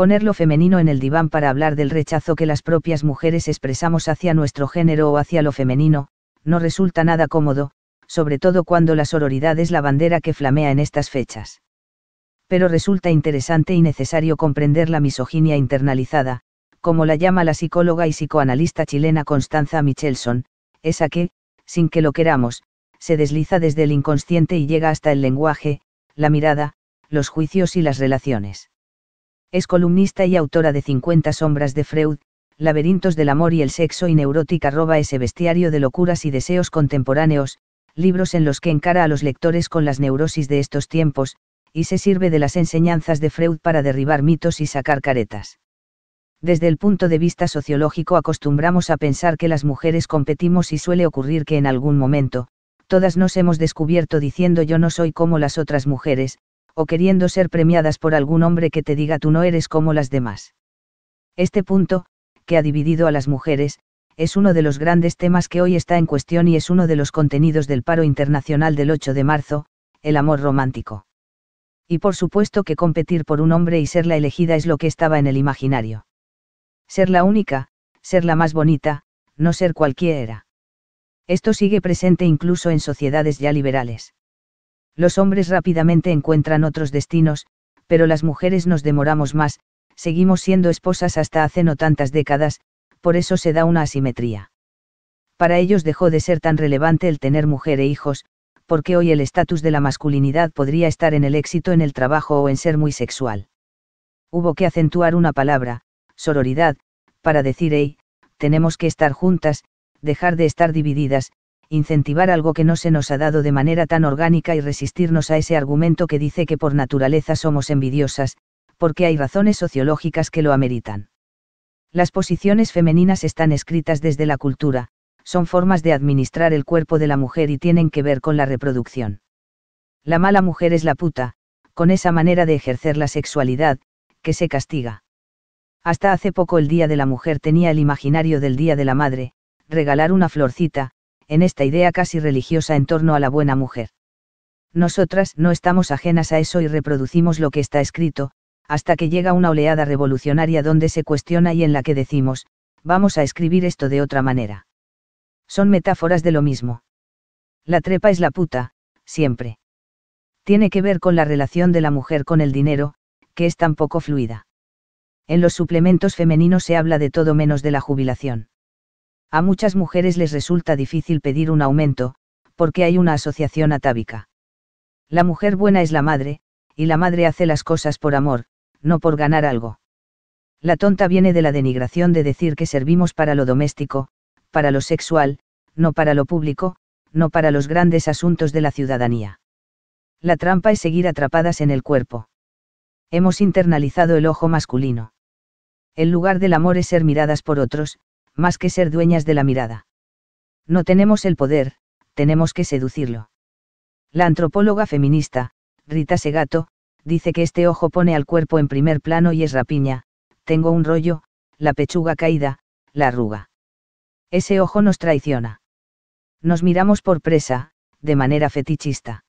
poner lo femenino en el diván para hablar del rechazo que las propias mujeres expresamos hacia nuestro género o hacia lo femenino, no resulta nada cómodo, sobre todo cuando la sororidad es la bandera que flamea en estas fechas. Pero resulta interesante y necesario comprender la misoginia internalizada, como la llama la psicóloga y psicoanalista chilena Constanza Michelson, esa que, sin que lo queramos, se desliza desde el inconsciente y llega hasta el lenguaje, la mirada, los juicios y las relaciones. Es columnista y autora de 50 sombras de Freud, Laberintos del amor y el sexo y neurótica roba ese bestiario de locuras y deseos contemporáneos, libros en los que encara a los lectores con las neurosis de estos tiempos, y se sirve de las enseñanzas de Freud para derribar mitos y sacar caretas. Desde el punto de vista sociológico acostumbramos a pensar que las mujeres competimos y suele ocurrir que en algún momento, todas nos hemos descubierto diciendo yo no soy como las otras mujeres, o queriendo ser premiadas por algún hombre que te diga tú no eres como las demás. Este punto, que ha dividido a las mujeres, es uno de los grandes temas que hoy está en cuestión y es uno de los contenidos del paro internacional del 8 de marzo, el amor romántico. Y por supuesto que competir por un hombre y ser la elegida es lo que estaba en el imaginario. Ser la única, ser la más bonita, no ser cualquiera. Esto sigue presente incluso en sociedades ya liberales. Los hombres rápidamente encuentran otros destinos, pero las mujeres nos demoramos más, seguimos siendo esposas hasta hace no tantas décadas, por eso se da una asimetría. Para ellos dejó de ser tan relevante el tener mujer e hijos, porque hoy el estatus de la masculinidad podría estar en el éxito en el trabajo o en ser muy sexual. Hubo que acentuar una palabra, sororidad, para decir, hey, tenemos que estar juntas, dejar de estar divididas, incentivar algo que no se nos ha dado de manera tan orgánica y resistirnos a ese argumento que dice que por naturaleza somos envidiosas, porque hay razones sociológicas que lo ameritan. Las posiciones femeninas están escritas desde la cultura, son formas de administrar el cuerpo de la mujer y tienen que ver con la reproducción. La mala mujer es la puta, con esa manera de ejercer la sexualidad, que se castiga. Hasta hace poco el Día de la Mujer tenía el imaginario del Día de la Madre, regalar una florcita, en esta idea casi religiosa en torno a la buena mujer. Nosotras no estamos ajenas a eso y reproducimos lo que está escrito, hasta que llega una oleada revolucionaria donde se cuestiona y en la que decimos, vamos a escribir esto de otra manera. Son metáforas de lo mismo. La trepa es la puta, siempre. Tiene que ver con la relación de la mujer con el dinero, que es tan poco fluida. En los suplementos femeninos se habla de todo menos de la jubilación. A muchas mujeres les resulta difícil pedir un aumento, porque hay una asociación atávica. La mujer buena es la madre, y la madre hace las cosas por amor, no por ganar algo. La tonta viene de la denigración de decir que servimos para lo doméstico, para lo sexual, no para lo público, no para los grandes asuntos de la ciudadanía. La trampa es seguir atrapadas en el cuerpo. Hemos internalizado el ojo masculino. El lugar del amor es ser miradas por otros, más que ser dueñas de la mirada. No tenemos el poder, tenemos que seducirlo. La antropóloga feminista, Rita Segato, dice que este ojo pone al cuerpo en primer plano y es rapiña, tengo un rollo, la pechuga caída, la arruga. Ese ojo nos traiciona. Nos miramos por presa, de manera fetichista.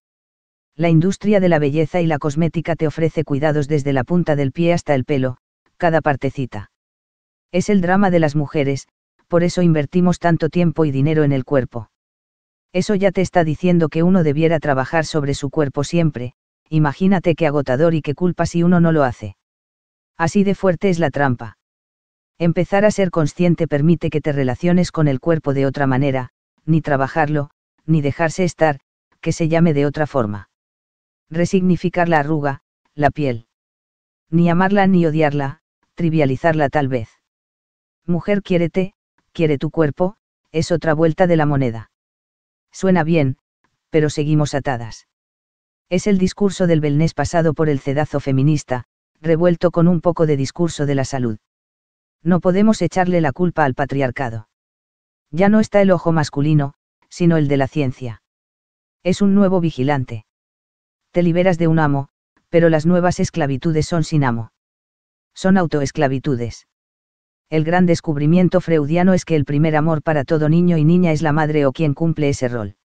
La industria de la belleza y la cosmética te ofrece cuidados desde la punta del pie hasta el pelo, cada partecita. Es el drama de las mujeres, por eso invertimos tanto tiempo y dinero en el cuerpo. Eso ya te está diciendo que uno debiera trabajar sobre su cuerpo siempre, imagínate qué agotador y qué culpa si uno no lo hace. Así de fuerte es la trampa. Empezar a ser consciente permite que te relaciones con el cuerpo de otra manera, ni trabajarlo, ni dejarse estar, que se llame de otra forma. Resignificar la arruga, la piel. Ni amarla ni odiarla, trivializarla tal vez. Mujer quiérete, quiere tu cuerpo, es otra vuelta de la moneda. Suena bien, pero seguimos atadas. Es el discurso del belnés pasado por el cedazo feminista, revuelto con un poco de discurso de la salud. No podemos echarle la culpa al patriarcado. Ya no está el ojo masculino, sino el de la ciencia. Es un nuevo vigilante. Te liberas de un amo, pero las nuevas esclavitudes son sin amo. Son autoesclavitudes el gran descubrimiento freudiano es que el primer amor para todo niño y niña es la madre o quien cumple ese rol.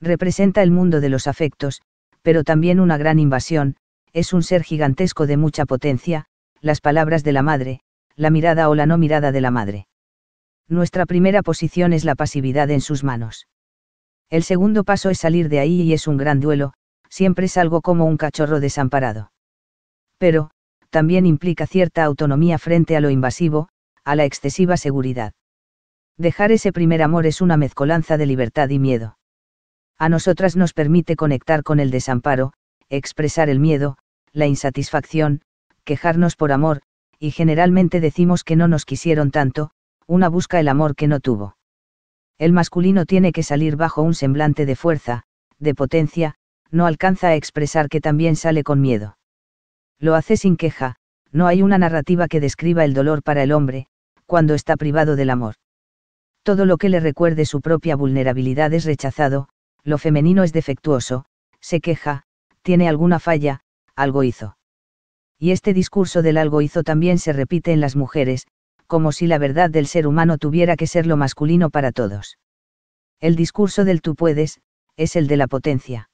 Representa el mundo de los afectos, pero también una gran invasión, es un ser gigantesco de mucha potencia, las palabras de la madre, la mirada o la no mirada de la madre. Nuestra primera posición es la pasividad en sus manos. El segundo paso es salir de ahí y es un gran duelo, siempre salgo como un cachorro desamparado. Pero, también implica cierta autonomía frente a lo invasivo, a la excesiva seguridad. Dejar ese primer amor es una mezcolanza de libertad y miedo. A nosotras nos permite conectar con el desamparo, expresar el miedo, la insatisfacción, quejarnos por amor, y generalmente decimos que no nos quisieron tanto, una busca el amor que no tuvo. El masculino tiene que salir bajo un semblante de fuerza, de potencia, no alcanza a expresar que también sale con miedo. Lo hace sin queja, no hay una narrativa que describa el dolor para el hombre, cuando está privado del amor. Todo lo que le recuerde su propia vulnerabilidad es rechazado, lo femenino es defectuoso, se queja, tiene alguna falla, algo hizo. Y este discurso del algo hizo también se repite en las mujeres, como si la verdad del ser humano tuviera que ser lo masculino para todos. El discurso del tú puedes, es el de la potencia.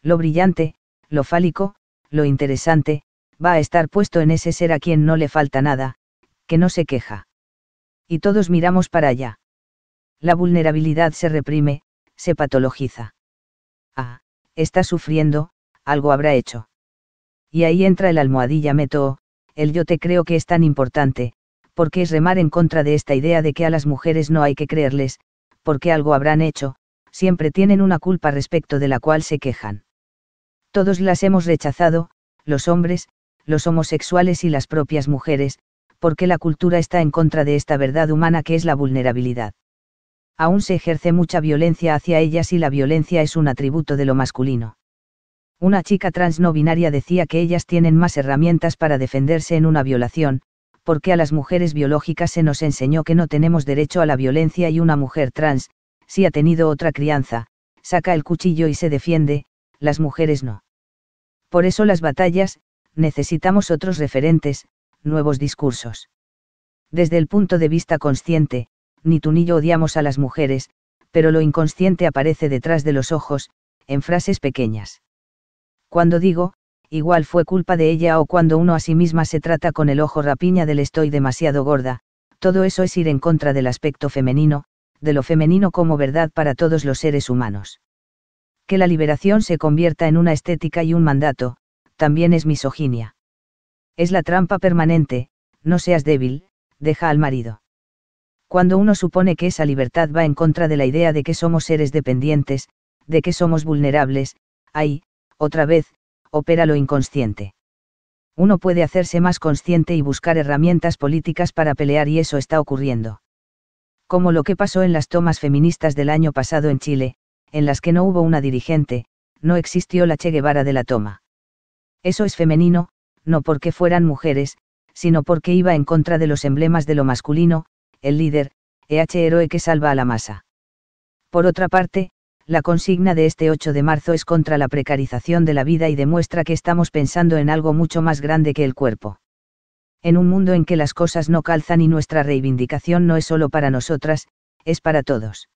Lo brillante, lo fálico, lo interesante, va a estar puesto en ese ser a quien no le falta nada, que no se queja. Y todos miramos para allá. La vulnerabilidad se reprime, se patologiza. Ah, está sufriendo, algo habrá hecho. Y ahí entra el almohadilla meto, el yo te creo que es tan importante, porque es remar en contra de esta idea de que a las mujeres no hay que creerles, porque algo habrán hecho, siempre tienen una culpa respecto de la cual se quejan. Todos las hemos rechazado, los hombres, los homosexuales y las propias mujeres, porque la cultura está en contra de esta verdad humana que es la vulnerabilidad. Aún se ejerce mucha violencia hacia ellas y la violencia es un atributo de lo masculino. Una chica trans no binaria decía que ellas tienen más herramientas para defenderse en una violación, porque a las mujeres biológicas se nos enseñó que no tenemos derecho a la violencia y una mujer trans, si ha tenido otra crianza, saca el cuchillo y se defiende, las mujeres no. Por eso las batallas, necesitamos otros referentes, nuevos discursos. Desde el punto de vista consciente, ni tú ni yo odiamos a las mujeres, pero lo inconsciente aparece detrás de los ojos, en frases pequeñas. Cuando digo, igual fue culpa de ella o cuando uno a sí misma se trata con el ojo rapiña del estoy demasiado gorda, todo eso es ir en contra del aspecto femenino, de lo femenino como verdad para todos los seres humanos. Que la liberación se convierta en una estética y un mandato, también es misoginia. Es la trampa permanente, no seas débil, deja al marido. Cuando uno supone que esa libertad va en contra de la idea de que somos seres dependientes, de que somos vulnerables, ahí, otra vez, opera lo inconsciente. Uno puede hacerse más consciente y buscar herramientas políticas para pelear y eso está ocurriendo. Como lo que pasó en las tomas feministas del año pasado en Chile, en las que no hubo una dirigente, no existió la Che Guevara de la toma. Eso es femenino, no porque fueran mujeres, sino porque iba en contra de los emblemas de lo masculino, el líder, EH héroe que salva a la masa. Por otra parte, la consigna de este 8 de marzo es contra la precarización de la vida y demuestra que estamos pensando en algo mucho más grande que el cuerpo. En un mundo en que las cosas no calzan y nuestra reivindicación no es solo para nosotras, es para todos.